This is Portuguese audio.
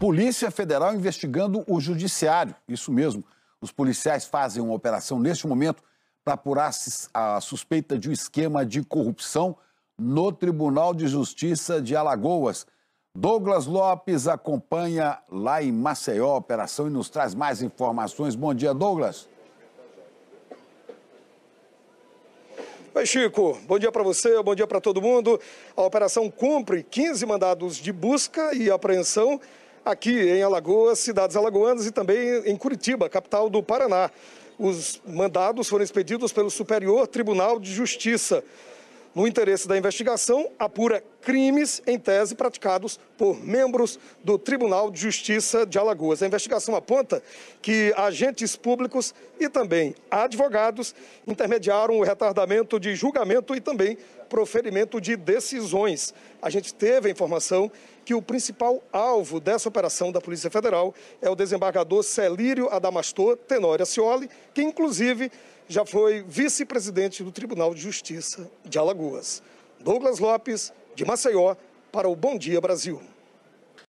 Polícia Federal investigando o Judiciário. Isso mesmo. Os policiais fazem uma operação neste momento para apurar a suspeita de um esquema de corrupção no Tribunal de Justiça de Alagoas. Douglas Lopes acompanha lá em Maceió a operação e nos traz mais informações. Bom dia, Douglas. Oi, Chico. Bom dia para você, bom dia para todo mundo. A operação cumpre 15 mandados de busca e apreensão aqui em Alagoas, cidades alagoanas e também em Curitiba, capital do Paraná. Os mandados foram expedidos pelo Superior Tribunal de Justiça. No interesse da investigação, apura crimes em tese praticados por membros do Tribunal de Justiça de Alagoas. A investigação aponta que agentes públicos e também advogados intermediaram o retardamento de julgamento e também proferimento de decisões. A gente teve a informação que o principal alvo dessa operação da Polícia Federal é o desembargador Celírio Adamastor Tenório Cioli, que inclusive já foi vice-presidente do Tribunal de Justiça de Alagoas. Douglas Lopes, de Maceió, para o Bom Dia Brasil.